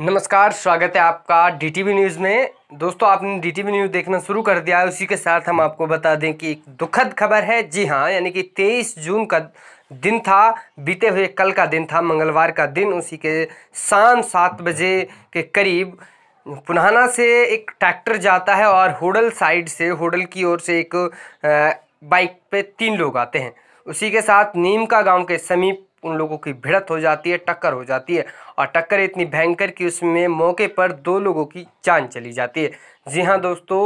नमस्कार स्वागत है आपका डीटीवी न्यूज़ में दोस्तों आपने डीटीवी न्यूज़ देखना शुरू कर दिया है उसी के साथ हम आपको बता दें कि एक दुखद खबर है जी हाँ यानी कि 23 जून का दिन था बीते हुए कल का दिन था मंगलवार का दिन उसी के शाम सात बजे के करीब पुनाना से एक ट्रैक्टर जाता है और होडल साइड से होडल की ओर से एक बाइक पे तीन लोग आते हैं उसी के साथ नीम का गाँव के समीप उन लोगों की भिड़त हो जाती है टक्कर हो जाती है और टक्कर इतनी भयंकर कि उसमें मौके पर दो लोगों की जान चली जाती है जी हाँ दोस्तों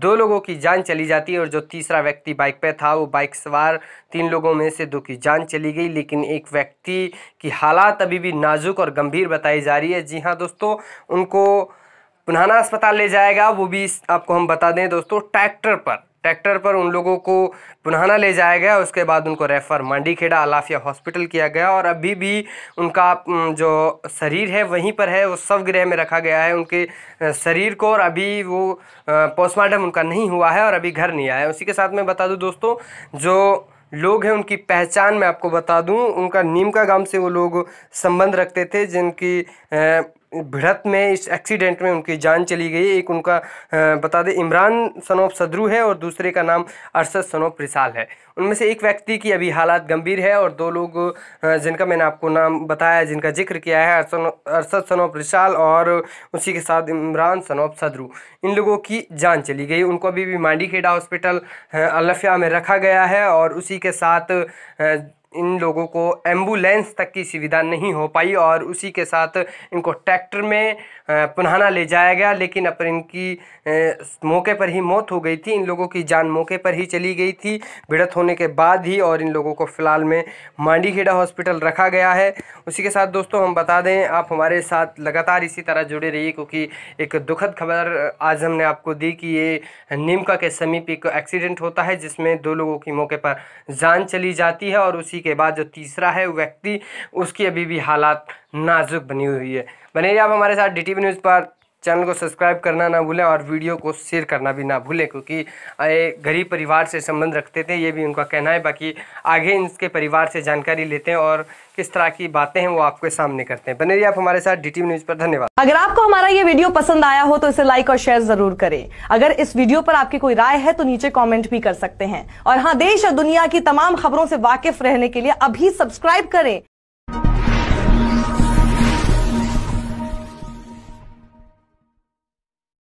दो लोगों की जान चली जाती है और जो तीसरा व्यक्ति बाइक पर था वो बाइक सवार तीन लोगों में से दो की जान चली गई लेकिन एक व्यक्ति की हालात अभी भी नाजुक और गंभीर बताई जा रही है जी हाँ दोस्तों उनको पुनाना अस्पताल ले जाएगा वो भी आपको हम बता दें दोस्तों ट्रैक्टर पर ट्रैक्टर पर उन लोगों को पुनहाना ले जाया गया उसके बाद उनको रेफ़र मंडी खेड़ा अलाफिया हॉस्पिटल किया गया और अभी भी उनका जो शरीर है वहीं पर है वो शव गृह में रखा गया है उनके शरीर को और अभी वो पोस्टमार्टम उनका नहीं हुआ है और अभी घर नहीं आया उसी के साथ मैं बता दूँ दोस्तों जो लोग हैं उनकी पहचान मैं आपको बता दूं उनका नीम का गांव से वो लोग संबंध रखते थे जिनकी भिड़त में इस एक्सीडेंट में उनकी जान चली गई एक उनका बता दें इमरान सनोफ सदरू है और दूसरे का नाम अरसद सनोफ रिसाल है उनमें से एक व्यक्ति की अभी हालात गंभीर है और दो लोग जिनका मैंने आपको नाम बताया जिनका जिक्र किया है अरसद सनोफ रिसाल और उसी के साथ इमरान सनोब सदरू इन लोगों की जान चली गई उनको अभी भी मांडी हॉस्पिटल अलफिया में रखा गया है और उसी के साथ इन लोगों को एम्बुलेंस तक की सुविधा नहीं हो पाई और उसी के साथ इनको ट्रैक्टर में पुनहाना ले जाया गया लेकिन अब इनकी मौके पर ही मौत हो गई थी इन लोगों की जान मौके पर ही चली गई थी भिड़त होने के बाद ही और इन लोगों को फ़िलहाल में मांडीखेड़ा हॉस्पिटल रखा गया है उसी के साथ दोस्तों हम बता दें आप हमारे साथ लगातार इसी तरह जुड़े रहिए क्योंकि एक दुखद खबर आज हमने आपको दी कि ये नीमका के समीप एक एक्सीडेंट होता है जिसमें दो लोगों की मौके पर जान चली जाती है और उसी के बाद जो तीसरा है व्यक्ति उसकी अभी भी हालात नाजुक बनी हुई है बने आप हमारे साथ डी टी न्यूज़ पर चैनल को सब्सक्राइब करना ना भूलें और वीडियो को शेयर करना भी ना भूलें क्योंकि गरीब परिवार से संबंध रखते थे ये भी उनका कहना है बाकी आगे इनके परिवार से जानकारी लेते हैं और किस तरह की बातें हैं वो आपके सामने करते हैं बने रहिए आप हमारे साथ डीटीवी न्यूज पर धन्यवाद अगर आपको हमारा ये वीडियो पसंद आया हो तो इसे लाइक और शेयर जरूर करें अगर इस वीडियो पर आपकी कोई राय है तो नीचे कॉमेंट भी कर सकते हैं और हाँ देश और दुनिया की तमाम खबरों से वाकिफ रहने के लिए अभी सब्सक्राइब करें